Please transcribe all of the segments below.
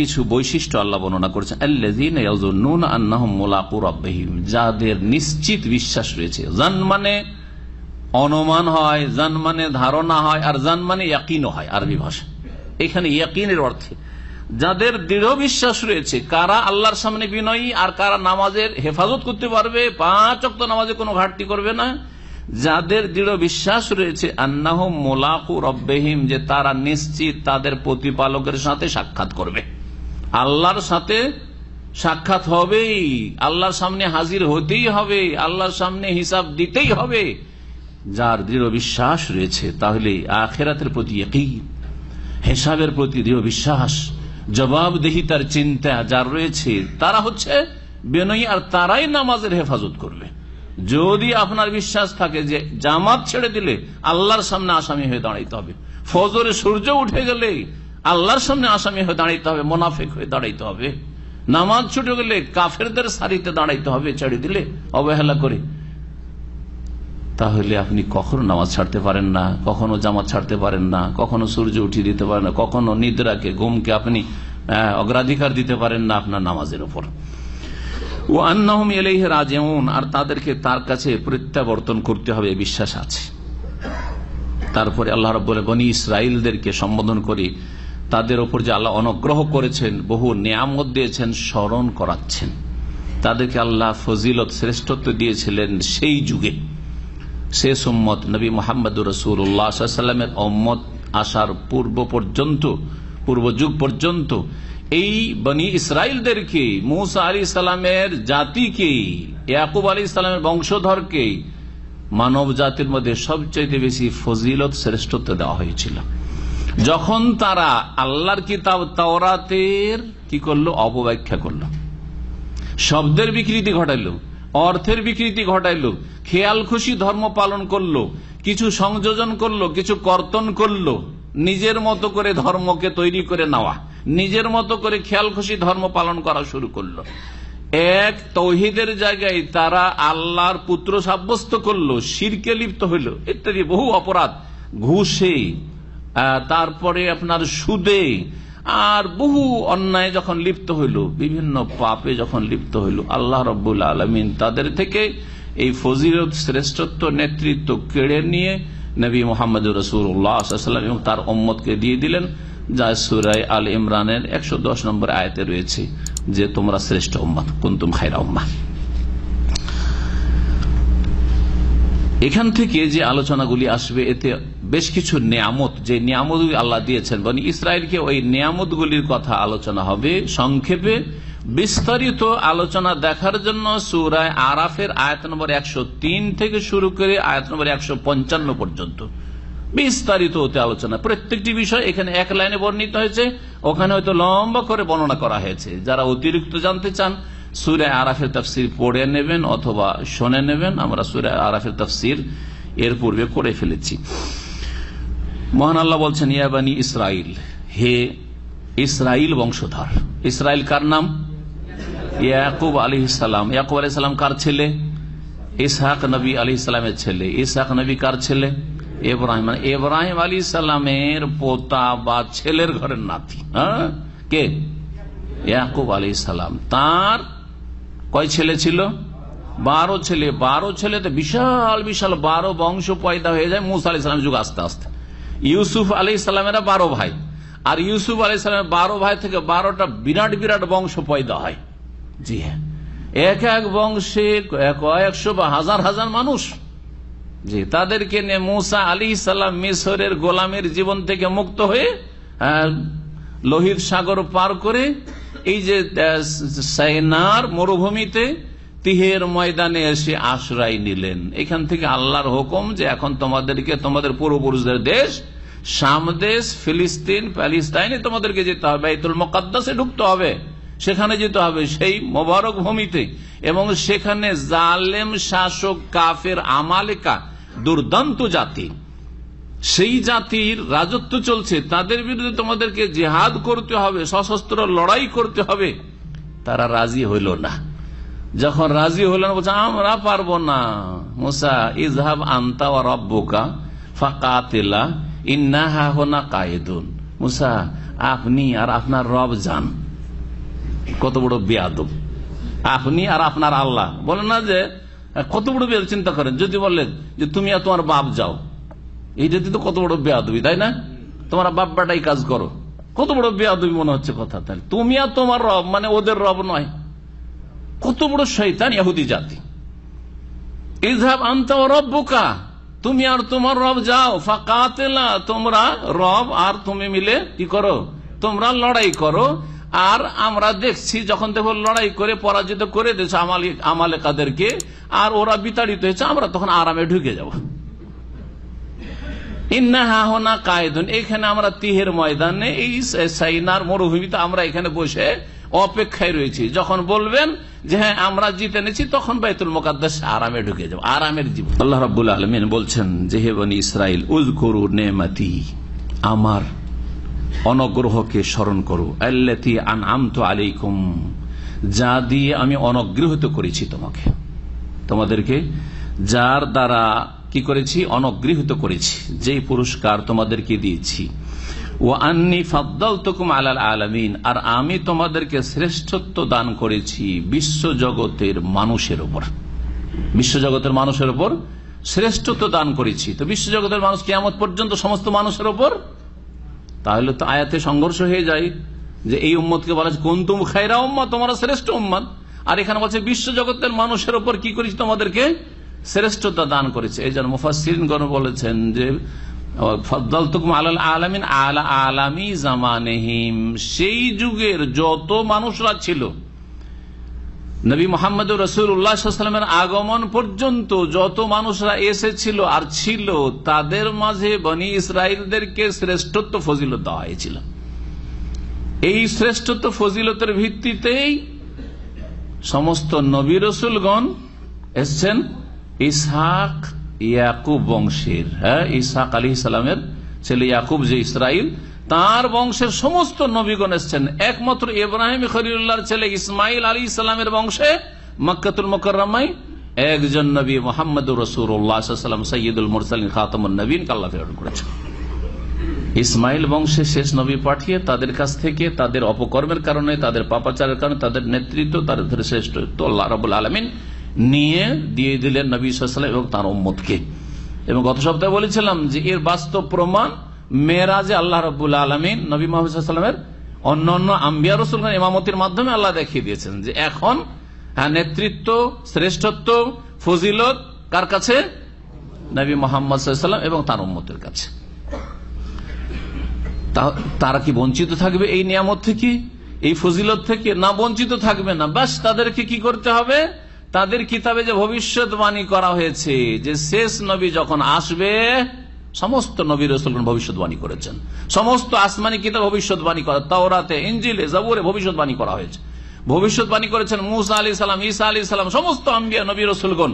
কিছু বৈশিষ্ট্য আল্লাহ বর্ণনা করেছেন যাদের নিশ্চিত বিশ্বাস রয়েছে জান মানে অনুমান হয় জান মানে ধারণা হয় আর জান মানে ইয়াকিনও হয় আরবি ভাষা এখানে ইয়াকিনের অর্থে যাদের দৃঢ় বিশ্বাস রয়েছে কারা আল্লাহর সামনে বিনয়ী আর কারা নামাজের হেফাজত করতে পারবে পাঁচ অক্ত নামাজে কোনো ঘাটতি করবে না যাদের দৃঢ় বিশ্বাস রয়েছে আন্নাহ মোলাকু রব্বেহিম যে তারা নিশ্চিত তাদের প্রতিপালকের সাথে সাক্ষাৎ করবে আল্লাহর সাথে সাক্ষাৎ হবেই আল্লাহর সামনে হাজির হতেই হবে আল্লাহর সামনে হিসাব দিতেই হবে যার দৃঢ় বিশ্বাস রয়েছে তাহলে আখেরাতের প্রতি একই হিসাবের প্রতি দৃঢ় বিশ্বাস জবাবদেহিতার চিন্তা যার রয়েছে তারা হচ্ছে বেনই আর তারাই নামাজের হেফাজত করবে যদি আপনার বিশ্বাস থাকে যে জামাত ছেড়ে দিলে আল্লাহর সামনে আসামি হয়ে দাঁড়াইতে হবে ফজরে সূর্য উঠে গেলে আল্লাহর সামনে আসামি হয়ে দাঁড়াইতে হবে মোনাফেক হয়ে দাঁড়াইতে হবে নামাজ ছুটে গেলে কাফেরদের সারিতে দাঁড়াইতে হবে ছাড়ি দিলে অবহেলা করে তাহলে আপনি কখনো নামাজ ছাড়তে পারেন না কখনো জামাত ছাড়তে পারেন না কখনো সূর্য উঠিয়ে দিতে পারেন না কখনো নিদ্রাকে গুমকে আপনি অগ্রাধিকার দিতে পারেন না আপনার নামাজের উপর ও আন্নাহম এলেহ এমন আর তাদেরকে তার কাছে প্রত্যাবর্তন করতে হবে বিশ্বাস আছে তারপরে আল্লাহ রব বনি ইসরায়েলদেরকে সম্বোধন করে তাদের ওপর যে আল্লাহ অনুগ্রহ করেছেন বহু নিয়ামত দিয়েছেন স্মরণ করাচ্ছেন তাদেরকে আল্লাহ ফজিলত শ্রেষ্ঠত্ব দিয়েছিলেন সেই যুগে সে সম্মত নবী মোহাম্মদুর উল্লাহ সাল্লামের অম্মত আসার পূর্ব পর্যন্ত পূর্ব যুগ পর্যন্ত এই বনি ইসরায়েলদেরকে মুসা আলী সালামের জাতিকে ইয়াকুব আলী সালামের বংশধরকে মানব জাতির মধ্যে সবচেয়ে বেশি ফজিলত শ্রেষ্ঠত্ব দেওয়া হয়েছিল যখন তারা আল্লাহর কিতাব তাওরাতের কি করলো অপব্যাখ্যা করল শব্দের বিকৃতি ঘটাইল অর্থের বিকৃতি ঘটাইল খেয়াল খুশি ধর্ম পালন করলো কিছু সংযোজন করলো কিছু কর্তন করলো নিজের মতো করে ধর্মকে তৈরি করে নেওয়া নিজের মতো করে খেয়াল খুশি ধর্ম পালন করা শুরু করলো এক তৌহিদের জায়গায় তারা আল্লাহর পুত্র সাব্যস্ত করলো শিরকে লিপ্ত হইল ইত্যাদি বহু অপরাধ ঘুষে তারপরে আপনার সুদে আর বহু অন্যায় যখন লিপ্ত হইল বিভিন্ন পাপে যখন লিপ্ত হইল আল্লাহ রব্বুল আলমিন তাদের থেকে এই ফজিরত শ্রেষ্ঠত্ব নেতৃত্ব কেড়ে নিয়ে নবী মোহাম্মদ রসুল্লাহাম এবং তার ওম্মদকে দিয়ে দিলেন যা সুরাই আল ইমরানের একশো দশ নম্বর আয়তে রয়েছে যে তোমরা শ্রেষ্ঠ উম্মাদ কুন্তুম খাইরা উম্মা এখান থেকে যে আলোচনাগুলি আসবে এতে বেশ কিছু নিয়ামত যে নিয়ামতগুলি আল্লাহ দিয়েছেন বনি ইসরায়েলকে ওই নিয়ামতগুলির কথা আলোচনা হবে সংক্ষেপে বিস্তারিত আলোচনা দেখার জন্য সুরায় আরাফের আয়াত নম্বর একশো থেকে শুরু করে আয়াত নম্বর একশো পর্যন্ত বিস্তারিত হতে আলোচনা প্রত্যেকটি বিষয় এখানে এক লাইনে বর্ণিত হয়েছে ওখানে হয়তো লম্বা করে বর্ণনা করা হয়েছে যারা অতিরিক্ত জানতে চান সুরে আরাফের তাফসির পড়ে নেবেন অথবা শুনে নেবেন আমরা সুরে আরাফের তাফসির এর পূর্বে করে ফেলেছি মহান আল্লাহ বলছেন ইয়াবানি ইসরাইল হে ইসরাইল বংশধর ইসরাইল কার নাম ইয়াকুব আলী ইসালাম ইয়াকুব আলী সালাম কার ছেলে ইসহাক নবী আলী ইসলামের ছেলে ইসহাক নবী কার ছেলে এব্রাহিম এব্রাহিম আলী সালামের পোতা বা ছেলের ঘরের নাতি হ্যাঁ কে ইয়াকুব আলী সালাম তার কয় ছেলে ছিল বারো ছেলে বারো ছেলেতে বিশাল বিশাল বারো বংশ পয়দা হয়ে যায় মুসা আলি সালাম যুগ আস্তে আস্তে ইউসুফ আলি সালামেরা বারো ভাই আর ইউসুফ আলি সালামের বারো ভাই থেকে বারোটা বিরাট বিরাট বংশ পয়দা হয় জি হ্যাঁ এক এক বংশে কয়েকশো বা হাজার হাজার মানুষ জি তাদেরকে নিয়ে মুসা আলি সালাম মিশরের গোলামের জীবন থেকে মুক্ত হয়ে লোহিত সাগর পার করে এই যে সাইনার মরুভূমিতে তিহের ময়দানে এসে আশ্রয় নিলেন এখান থেকে আল্লাহর হুকুম যে এখন তোমাদেরকে তোমাদের পূর্বপুরুষদের দেশ সামদেশ ফিলিস্তিন প্যালিস্তাইনে তোমাদেরকে যেতে হবে বাইতুল মোকাদ্দাসে ঢুকতে হবে সেখানে যেতে হবে সেই মোবারক ভূমিতে এবং সেখানে জালেম শাসক কাফের আমালিকা দুর্দান্ত জাতি সেই জাতির রাজত্ব চলছে তাদের বিরুদ্ধে তোমাদেরকে জেহাদ করতে হবে সশস্ত্র লড়াই করতে হবে তারা রাজি হইল না যখন রাজি হইল না বলছে আমরা পারবো না মোসা ইজহাব আন্তা ও রব্বকা ফাকাতেলা ইন্নাহা হোনা কায়েদুন মুসা আপনি আর আপনার রব যান কত বড় বেয়াদব আপনি আর আপনার আল্লাহ বলেন না যে কত বড় বেয়াদ চিন্তা করেন যদি বলেন যে তুমি আর তোমার বাপ যাও এইটাতে তো কত বড় বেয়াদবি তাই না তোমার বাপ্পাটাই কাজ করো কত বড় বেয়াদবি মনে হচ্ছে কথা তাহলে তুমি আর তোমার রব মানে ওদের রব নয় কত বড় শৈতান ইহুদি জাতি রব বোকা তুমি আর তোমার রব যাও ফাঁকা তোমরা রব আর তুমি মিলে কি করো তোমরা লড়াই করো আর আমরা দেখছি যখন দেখো লড়াই করে পরাজিত করে দিয়েছে আমালে কাদেরকে আর ওরা বিতাড়িত হয়েছে আমরা তখন আরামে ঢুকে যাবো ইন্না কায়দুন এখানে আমরা তিহের ময়দানে এই সাইনার মরুভূমিতে আমরা এখানে বসে অপেক্ষায় রয়েছি যখন বলবেন যে হ্যাঁ আমরা জিতে নিয়েছি তখন বাইতুল মোকাদ্দাস আরামে ঢুকে যাবো আরামের জীবন আল্লাহ রাবুল আলমিন বলছেন যে হেবন ইসরায়েল উজ করু নেমাতি আমার অনগ্রহকে স্মরণ করো আল্লাতি আন আমত আলাইকুম যা দিয়ে আমি অনগ্রহিত করেছি তোমাকে তোমাদেরকে যার দ্বারা কি করেছি অনগৃহীত করেছি যেই পুরস্কার তোমাদেরকে দিয়েছি ও আন্নি ফাদ্দাল তুকুম আলাল আলমিন আর আমি তোমাদেরকে শ্রেষ্ঠত্ব দান করেছি বিশ্বজগতের মানুষের ওপর বিশ্বজগতের মানুষের ওপর শ্রেষ্ঠত্ব দান করেছি তো বিশ্বজগতের মানুষ কেয়ামত পর্যন্ত সমস্ত মানুষের ওপর তাহলে তো আয়াতে সংঘর্ষ হয়ে যায় যে এই উম্মতকে বলা হচ্ছে কোন তুম খাইরা উম্মা তোমার শ্রেষ্ঠ উম্মাদ আর এখানে বলছে বিশ্বজগতের মানুষের ওপর কি করেছি তোমাদেরকে শ্রেষ্ঠতা দান করেছে এই জন্য মুফাসিনগণ বলেছেন যে সেই যুগের যত মানুষরা ছিল নবী মোহাম্মদ রসুলের আগমন পর্যন্ত যত মানুষরা এসেছিল আর ছিল তাদের মাঝে বনি ইসরায়েলদেরকে শ্রেষ্ঠত্ব ফজিলত দেওয়া হয়েছিল এই শ্রেষ্ঠত্ব ফজিলতের ভিত্তিতেই সমস্ত নবী রসুলগণ এসছেন ইসহাক ইয়াকুব বংশের হ্যাঁ ইসহাক আলী ইসলামের ছেলে ইয়াকুব যে ইসরায়েল তার বংশের সমস্ত নবীগণ এসছেন একমাত্র ইব্রাহিম খলিউল্লাহ ছেলে ইসমাইল আলী ইসলামের বংশে মক্কাতুল মোকরমাই একজন নবী মোহাম্মদ রসুরাম সৈয়দুল মুরসালিন খাতামুল নবীন কাল্লা প্রেরণ করেছেন ইসমাইল বংশে শেষ নবী পাঠিয়ে তাদের কাছ থেকে তাদের অপকর্মের কারণে তাদের পাপাচারের কারণে তাদের নেতৃত্ব তাদের শ্রেষ্ঠ আলমিন নিয়ে দিয়ে দিলেন নবী সাল্লাম এবং তার ওম্মদকে এবং গত সপ্তাহে বলেছিলাম যে এর বাস্তব প্রমাণ মেয়েরাজে আল্লাহ রবুল আলমিন নবী মোহাম্মদ অন্য অন্য আম্বিয়া ইমামতির মাধ্যমে আল্লাহ দেখিয়ে দিয়েছেন যে এখন হ্যাঁ, নেতৃত্ব শ্রেষ্ঠত্ব ফজিলত কার কাছে নবী মোহাম্মদ এবং তার উম্মতের কাছে তারা কি বঞ্চিত থাকবে এই নিয়ামত থেকে এই ফজিলত থেকে না বঞ্চিত থাকবে না বাস তাদেরকে কি করতে হবে তাদের কিতাবে যে ভবিষ্যৎবাণী করা হয়েছে যে শেষ নবী যখন আসবে সমস্ত নবী রসুলগণ ভবিষ্যৎবাণী করেছেন সমস্ত আসমানি কিতাব ভবিষ্যৎবাণী করা তাওরাতে ইঞ্জিলে জাবুরে ভবিষ্যৎবাণী করা হয়েছে ভবিষ্যৎবাণী করেছেন মুসা আলি সালাম ইসা আলী সালাম সমস্ত আম্বিয়া নবী রসুলগণ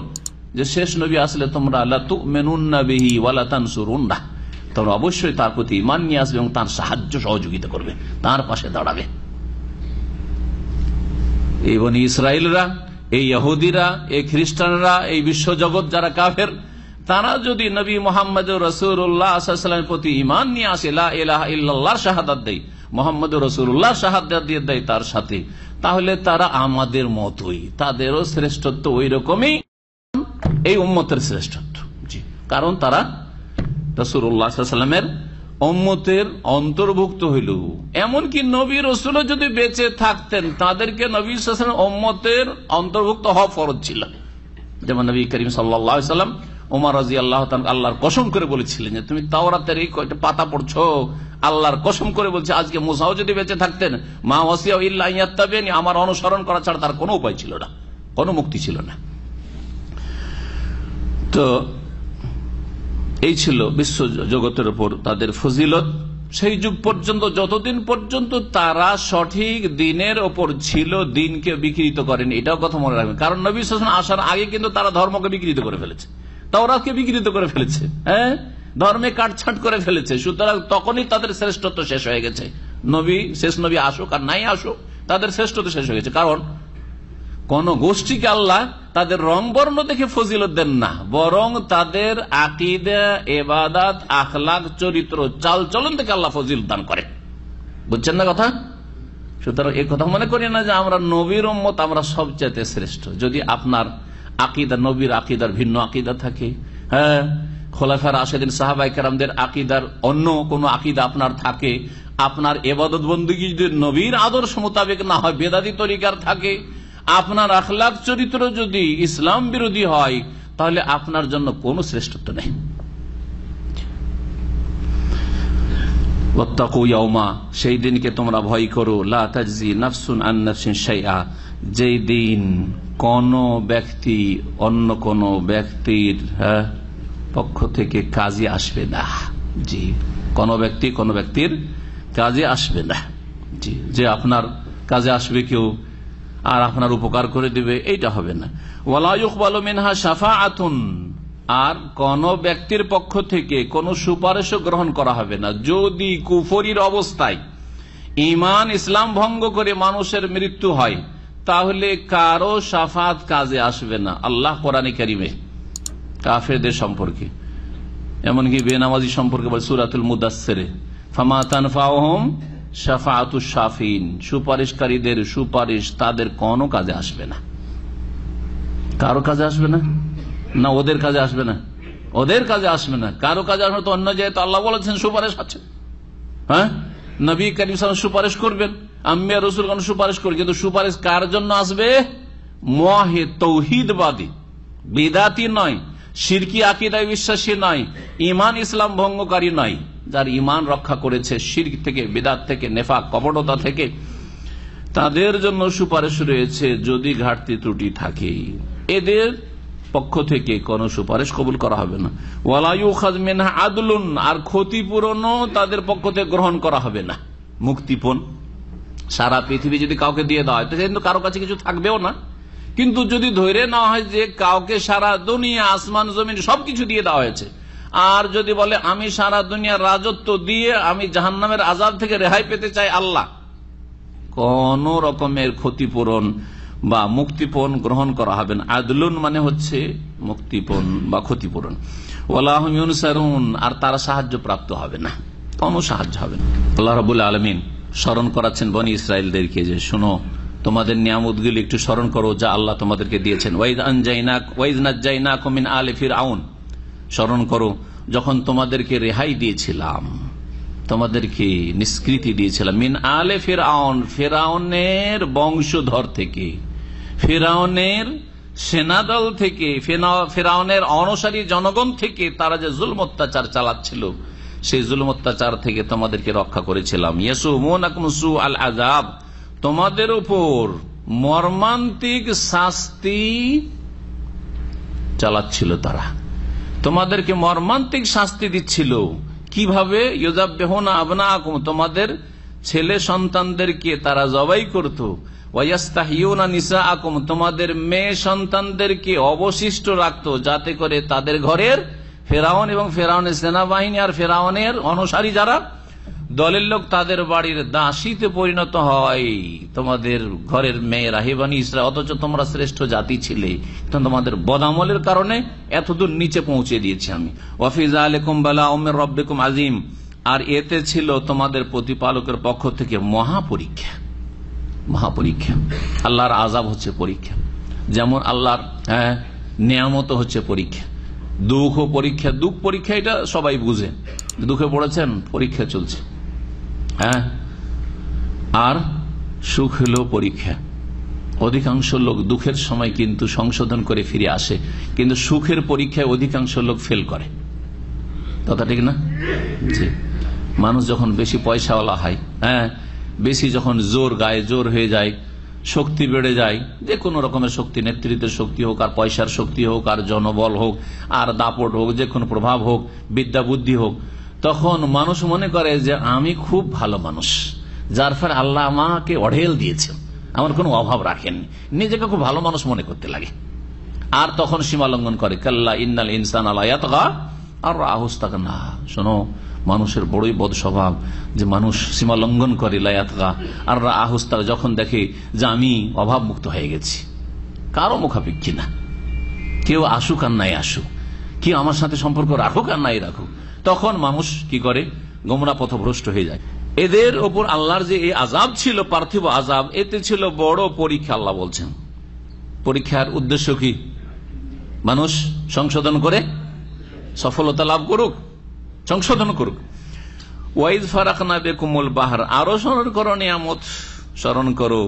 যে শেষ নবী আসলে তোমরা তোমরা অবশ্যই তার প্রতি ইমান নিয়ে আসবে এবং তার সাহায্য সহযোগিতা করবে তার পাশে দাঁড়াবে এবং ইসরায়েলরা এই ইহুদিরা এই খ্রিস্টানরা এই বিশ্বজগৎ যারা কাফের তারা যদি নবী মোহাম্মদ রসুরামের প্রতি ইমান নিয়ে আসে ইল্লাহ শাহাদ দেয় মোহাম্মদ রসুল্লাহ শাহাদাত দিয়ে দেয় তার সাথে তাহলে তারা আমাদের মতই তাদেরও শ্রেষ্ঠত্ব ওই রকমই এই উম্মতের শ্রেষ্ঠত্ব কারণ তারা রসুল্লাহ অম্মতের অন্তর্ভুক্ত হইল এমনকি নবী রসুল যদি বেঁচে থাকতেন তাদেরকে নবী সাসেন অম্মতের অন্তর্ভুক্ত হওয়া ফরজ ছিল যেমন নবী করিম সাল্লাম উমার রাজি আল্লাহ আল্লাহর কসম করে বলেছিলেন যে তুমি তাওরাতের এই কয়েকটা পাতা পড়ছ আল্লাহর কসম করে বলছে আজকে মুসাও যদি বেঁচে থাকতেন মা ওয়াসিয়া ইল্লাহাবেন আমার অনুসরণ করা ছাড়া তার কোনো উপায় ছিল না কোনো মুক্তি ছিল না তো এই ছিল বিশ্ব জগতের উপর তাদের ফজিলত সেই যুগ পর্যন্ত যতদিন পর্যন্ত তারা সঠিক দিনের ওপর ছিল দিনকে বিকৃত করেন এটাও কথা মনে রাখবেন কারণ নবী শাসন আসার আগে কিন্তু তারা ধর্মকে বিকৃত করে ফেলেছে তাওরাতকে বিকৃত করে ফেলেছে হ্যাঁ ধর্মে কাটছাট করে ফেলেছে সুতরাং তখনই তাদের শ্রেষ্ঠত্ব শেষ হয়ে গেছে নবী শেষ নবী আসুক আর নাই আসুক তাদের শ্রেষ্ঠত্ব শেষ হয়ে গেছে কারণ কোন গোষ্ঠীকে আল্লাহ তাদের রং বর্ণ দেখে ফজিলত দেন না বরং তাদের আকিদা এবাদাত আখলাখ চরিত্র চাল চলন থেকে আল্লাহ ফজিল দান করে বুঝছেন না কথা সুতরাং এই কথা মনে করি না যে আমরা নবীর মত আমরা চাইতে শ্রেষ্ঠ যদি আপনার আকিদা নবীর আকিদার ভিন্ন আকিদা থাকে হ্যাঁ খোলাফার আশেদিন সাহাবাইকার আকিদার অন্য কোন আকিদা আপনার থাকে আপনার এবাদত বন্দী যদি নবীর আদর্শ মোতাবেক না হয় বেদাদি তরিকার থাকে আপনার আখলাখ চরিত্র যদি ইসলাম বিরোধী হয় তাহলে আপনার জন্য কোনো শ্রেষ্ঠত্ব নেই সেই দিনকে তোমরা ভয় করো যেই দিন কোন ব্যক্তি অন্য কোন ব্যক্তির হ্যাঁ, পক্ষ থেকে কাজে আসবে না জি কোন ব্যক্তি কোন ব্যক্তির কাজে আসবে না জি যে আপনার কাজে আসবে কেউ আর আপনার উপকার করে দিবে এইটা হবে না ওয়ালাইকবাল মিনহা সাফা আতুন আর কোন ব্যক্তির পক্ষ থেকে কোন সুপারিশও গ্রহণ করা হবে না যদি কুফরির অবস্থায় ইমান ইসলাম ভঙ্গ করে মানুষের মৃত্যু হয় তাহলে কারো সাফাত কাজে আসবে না আল্লাহ কোরআন কারিমে কাফেরদের সম্পর্কে এমনকি বেনামাজি সম্পর্কে বলে সুরাতুল মুদাসের ফমাতান ফাহম সাফিন সুপারিশকারীদের সুপারিশ তাদের কোন কাজে আসবে না কারো কাজে আসবে না না ওদের কাজে আসবে না ওদের কাজে আসবে না কারো কাজে আসবে তো অন্য যেহেতু আল্লাহ বলেছেন সুপারিশ আছে হ্যাঁ নবী করিম সালাম সুপারিশ করবেন আমি রসুল খান সুপারিশ করি কিন্তু সুপারিশ কার জন্য আসবে মহে তৌহিদবাদী বেদাতি নয় সিরকি আকিদায় বিশ্বাসী নয় ইমান ইসলাম ভঙ্গকারী নয় যার ইমান রক্ষা করেছে শির থেকে বেদাত থেকে নেফা কপটতা থেকে তাদের জন্য সুপারিশ রয়েছে যদি ঘাটতি ত্রুটি থাকে এদের পক্ষ থেকে কোন সুপারিশ কবুল করা হবে না ওয়ালায়ু খাজমেনা আদলুন আর ক্ষতিপূরণও তাদের পক্ষ থেকে গ্রহণ করা হবে না মুক্তিপণ সারা পৃথিবী যদি কাউকে দিয়ে দেওয়া হয় তো কিন্তু কারো কাছে কিছু থাকবেও না কিন্তু যদি ধরে না হয় যে কাউকে সারা দুনিয়া আসমান জমিন সবকিছু দিয়ে দেওয়া হয়েছে আর যদি বলে আমি সারা দুনিয়ার রাজত্ব দিয়ে আমি জাহান্নামের আজাব থেকে রেহাই পেতে চাই আল্লাহ কোন রকমের ক্ষতিপূরণ বা মুক্তিপণ গ্রহণ করা হবে না আদলুন মানে হচ্ছে মুক্তিপণ বা ক্ষতিপূরণ ওলাহমিউনসারুন আর তারা সাহায্য প্রাপ্ত হবে না কোনো সাহায্য হবে না আল্লাহ রবুল আলমিন স্মরণ করাচ্ছেন বনি ইসরায়েলদেরকে যে শোনো তোমাদের নিয়ামতগুলি একটু স্মরণ করো যা আল্লাহ তোমাদেরকে দিয়েছেন ওয়াইদ আনজাইনাক ওয়াইদ না মিন আলে ফির আউন স্মরণ করো যখন তোমাদেরকে রেহাই দিয়েছিলাম তোমাদেরকে নিষ্কৃতি দিয়েছিলাম মিন আলে ফেরাউন ফেরাউনের বংশধর থেকে ফেরাউনের সেনাদল থেকে ফেরাউনের অনসারী জনগণ থেকে তারা যে জুল অত্যাচার চালাচ্ছিল সেই জুল অত্যাচার থেকে তোমাদেরকে রক্ষা করেছিলাম ইয়েসু আকমসু আল আজাব তোমাদের উপর মর্মান্তিক শাস্তি চালাচ্ছিল তারা তোমাদেরকে মর্মান্তিক শাস্তি দিচ্ছিল কিভাবে তোমাদের ছেলে সন্তানদেরকে তারা জবাই করত নিসা তোমাদের মেয়ে সন্তানদেরকে অবশিষ্ট রাখত যাতে করে তাদের ঘরের ফেরাউন এবং ফেরাউনের সেনাবাহিনী আর ফেরাউনের অনুসারী যারা দলের লোক তাদের বাড়ির দাসিতে পরিণত হয় তোমাদের ঘরের মেয়ে রাহিবানি ইসরা অথচ তোমরা শ্রেষ্ঠ জাতি ছিলে তোমাদের বদামলের কারণে এতদূর নিচে পৌঁছে দিয়েছি আমি ওয়াফিজা আলকুম বালা ওমের রব্বেকুম আজিম আর এতে ছিল তোমাদের প্রতিপালকের পক্ষ থেকে মহাপরীক্ষা মহাপরীক্ষা আল্লাহর আজাব হচ্ছে পরীক্ষা যেমন আল্লাহর হ্যাঁ, নিয়ামত হচ্ছে পরীক্ষা দুঃখ পরীক্ষা দুঃখ পরীক্ষা এটা সবাই বুঝে দুঃখে পড়েছেন পরীক্ষা চলছে হ্যাঁ আর সুখ হলো পরীক্ষা অধিকাংশ লোক দুঃখের সময় কিন্তু সংশোধন করে ফিরে আসে কিন্তু সুখের পরীক্ষায় অধিকাংশ লোক ফেল করে তথা ঠিক না জি মানুষ যখন বেশি পয়সাওয়ালা হয় হ্যাঁ বেশি যখন জোর গায়ে জোর হয়ে যায় শক্তি বেড়ে যায় যে কোনো রকমের শক্তি নেতৃত্বের শক্তি হোক আর পয়সার শক্তি হোক আর জনবল হোক আর দাপট হোক যে কোনো প্রভাব হোক বিদ্যা বুদ্ধি হোক তখন মানুষ মনে করে যে আমি খুব ভালো মানুষ যার ফলে আল্লাহ আমাকে অঢেল দিয়েছেন আমার কোনো অভাব রাখেননি নিজেকে খুব ভালো মানুষ মনে করতে লাগে আর তখন সীমা লঙ্ঘন করে কাল্লা ইন্নাল ইনসান আল্লাহ আর আহস্তাকা না শোনো মানুষের বড়ই বদ স্বভাব যে মানুষ সীমা লঙ্ঘন করে লায়াতগা আর আহস্তাক যখন দেখে যে আমি অভাব মুক্ত হয়ে গেছি কারো মুখাপেক্ষি না কেউ আসুক আর নাই আসুক কেউ আমার সাথে সম্পর্ক রাখুক আর নাই রাখুক তখন মানুষ কি করে গমরা পথভ্রষ্ট হয়ে যায় এদের ওপর আল্লাহর যে এই আজাব ছিল পার্থিব আজাব এতে ছিল বড় পরীক্ষা আল্লাহ বলছেন পরীক্ষার উদ্দেশ্য কি মানুষ সংশোধন করে সফলতা লাভ করুক সংশোধন করুক ওয়াইদ ফারাকনা বেকুমুল বাহার আরো স্মরণ করো নিয়ামত স্মরণ করো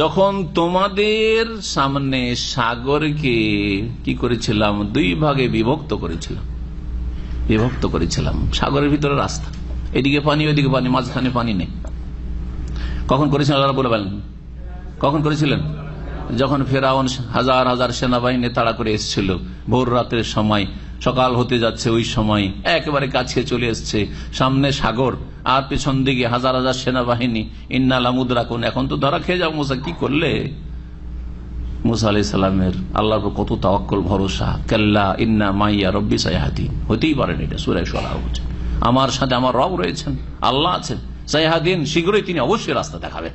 যখন তোমাদের সামনে সাগরকে কি করেছিলাম দুই ভাগে বিভক্ত করেছিলাম বিভক্ত করেছিলাম সাগরের ভিতরে রাস্তা এদিকে পানি ওইদিকে পানি মাঝখানে পানি নেই কখন করেছিলেন আল্লাহ বলে বলেন কখন করেছিলেন যখন ফেরাউন হাজার হাজার সেনাবাহিনী তাড়া করে এসেছিল ভোর রাতের সময় সকাল হতে যাচ্ছে ওই সময় একেবারে কাছে চলে এসছে সামনে সাগর আর পেছন দিকে হাজার হাজার সেনাবাহিনী রাখুন এখন তো ধরা খেয়ে যাবো মোসা কি করলে মুসা আলি সাল্লামের আল্লাহর কত তাওয়াক্কল ভরসা কেল্লা ইন্না মাইয়া রব্বি সাইহাদি হতেই পারেন এটা সুরাই সরা হচ্ছে আমার সাথে আমার রব রয়েছেন আল্লাহ আছেন সাইহাদিন শীঘ্রই তিনি অবশ্যই রাস্তা দেখাবেন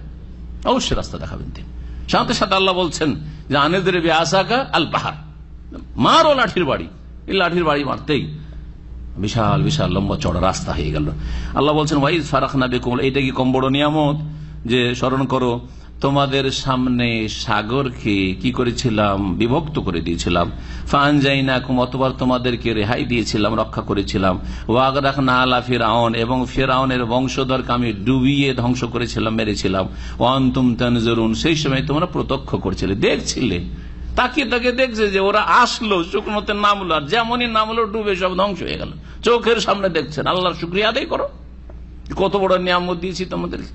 অবশ্যই রাস্তা দেখাবেন তিনি সাথে সাথে আল্লাহ বলছেন যে আনেদের আসাকা আল পাহাড় মারো লাঠির বাড়ি এই লাঠির বাড়ি মারতেই বিশাল বিশাল লম্বা চড়া রাস্তা হয়ে গেল আল্লাহ বলছেন ওয়াইজ ফারাক না বেকুমল এটা কি কম বড় নিয়ামত যে স্মরণ করো তোমাদের সামনে সাগরকে কি করেছিলাম বিভক্ত করে দিয়েছিলাম ফানজাইনা অতবার তোমাদেরকে রেহাই দিয়েছিলাম রক্ষা করেছিলাম ওয়াগরাখ আলা ফিরাউন এবং ফেরাউনের বংশধরকে আমি ডুবিয়ে ধ্বংস করেছিলাম মেরেছিলাম অন্তুম তানজরুন সেই সময় তোমরা প্রত্যক্ষ করছিলে দেখছিলে তাকিয়ে তাকে দেখছে যে ওরা আসলো শুকনোতে নামলো আর যেমনই নামলো ডুবে সব ধ্বংস হয়ে গেল চোখের সামনে দেখছেন আল্লাহর শুক্রিয়া আদায় করো কত বড় নিয়ামত দিয়েছি তোমাদেরকে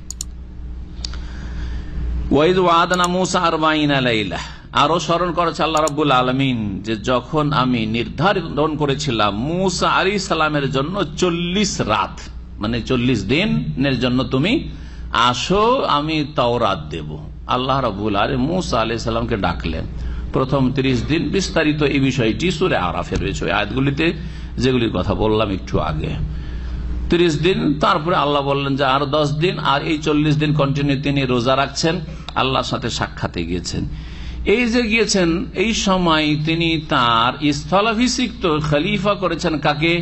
ওয়াদনা মুসা আর আরো স্মরণ করেছে আল্লাহ রব্বুল আলমিন যে যখন আমি নির্ধারণ করেছিলাম মুসা আলী সালামের জন্য চল্লিশ রাত মানে চল্লিশ দিনের জন্য তুমি আসো আমি তাও রাত দেব আল্লাহ রবুল আরে মুসা আলি সালামকে ডাকলেন প্রথম ৩০ দিন বিস্তারিত এই বিষয়টি সুরে আরাফে রয়েছে আয়াতগুলিতে যেগুলির কথা বললাম একটু আগে ৩০ দিন তারপরে আল্লাহ বললেন যে আর দশ দিন আর এই চল্লিশ দিন কন্টিনিউ তিনি রোজা রাখছেন আল্লাহর সাথে সাক্ষাতে গিয়েছেন এই যে গিয়েছেন এই সময় তিনি তার স্থলাভিষিক্ত খলিফা করেছেন কাকে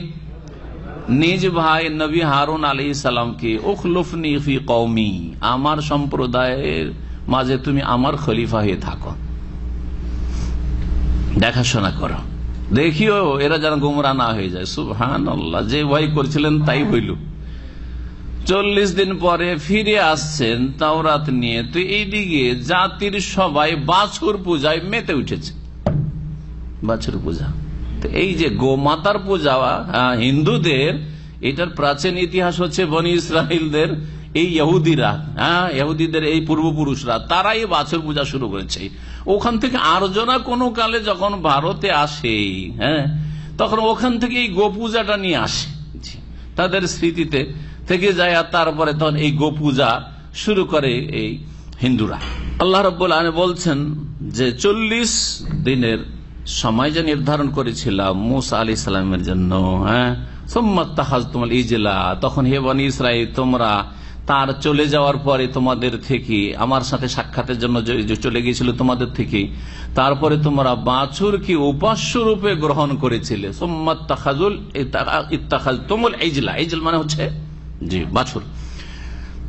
নিজ ভাই নবী হারুন আলী সালামকে ওখলুফনি ফি কৌমি আমার সম্প্রদায়ের মাঝে তুমি আমার খলিফা হয়ে থাকো দেখাশোনা করো দেখিও এরা যেন গুমরা না হয়ে যায় সুহান যে ভয় করছিলেন তাই হইল চল্লিশ দিন পরে ফিরে আসছেন তাওরাত নিয়ে তো এইদিকে জাতির সবাই বাছুর পূজায় মেতে উঠেছে বাছুর পূজা তো এই যে গোমাতার পূজা হ্যাঁ, হিন্দুদের এটার প্রাচীন ইতিহাস হচ্ছে বনি ইসরাহিলদের এই ইহুদিরা হ্যাঁ ইহুদিদের এই পূর্বপুরুষরা তারা এই বাছুর পূজা শুরু করেছে ওখান থেকে আরজনা কোনো কালে যখন ভারতে আসে হ্যাঁ তখন ওখান থেকে এই গো পূজাটা নিয়ে আসে তাদের স্মৃতিতে থেকে যায় আর তারপরে তখন এই গোপূজা শুরু করে এই হিন্দুরা আল্লাহ রব্বুল আলম বলছেন যে চল্লিশ দিনের সময় যে নির্ধারণ করেছিলাম মুসা আলি সালামের জন্য হ্যাঁ সোম্মত তাহাজ তোমার ইজলা তখন হে বন ইসরাই তোমরা তার চলে যাওয়ার পরে তোমাদের থেকে আমার সাথে সাক্ষাতের জন্য চলে গিয়েছিল তোমাদের থেকে তারপরে তোমরা বাছুর কি উপাস্য রূপে গ্রহণ করেছিলে সোম্মত তাহাজুল ইত্তাহাজ তোমল ইজলা ইজল মানে হচ্ছে জি বাছুর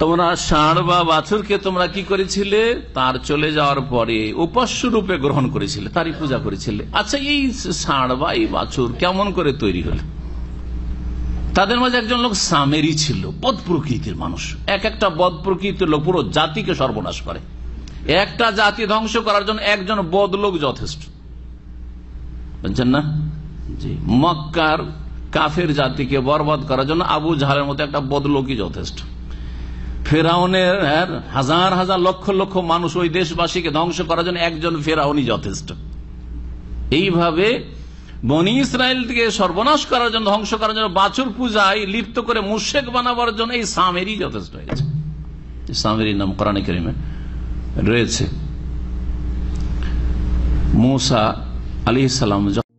তোমরা ষাঁড় বা বাছুরকে তোমরা কি করেছিলে তার চলে যাওয়ার পরে উপাস্য রূপে গ্রহণ করেছিলে তারই পূজা করেছিলে আচ্ছা এই ষাঁড় বা এই বাছুর কেমন করে তৈরি হলো তাদের মাঝে একজন লোক সামেরি ছিল বদ প্রকৃতির মানুষ এক একটা বদ প্রকৃতির লোক পুরো জাতিকে সর্বনাশ করে একটা জাতি ধ্বংস করার জন্য একজন বদ লোক যথেষ্ট বুঝছেন না জি মক্কার কাফের জাতিকে বরবাদ করার জন্য আবু জাহালের মতো একটা বদলোকি যথেষ্ট ফেরাউনের হ্যাঁ, হাজার হাজার লক্ষ লক্ষ মানুষ ওই দেশবাসীকে ধ্বংস করার জন্য একজন ফেরাউনি যথেষ্ট এইভাবে বনি ইসরায়েলকে সর্বনাশ করার জন্য ধ্বংস করার জন্য বাছুর পূজায় লিপ্ত করে মুর্শেক বানাবার জন্য এই সামেরি যথেষ্ট হয়েছে সামেরি নাম কোরআনে করিমে রয়েছে মৌসা আলি ইসালাম